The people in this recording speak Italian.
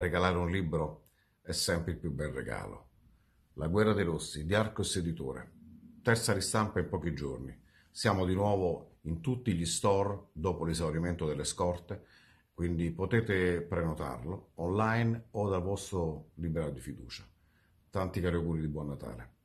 Regalare un libro è sempre il più bel regalo. La guerra dei rossi di Arcos Editore. Terza ristampa in pochi giorni. Siamo di nuovo in tutti gli store dopo l'esaurimento delle scorte, quindi potete prenotarlo online o dal vostro libero di fiducia. Tanti cari auguri di buon Natale.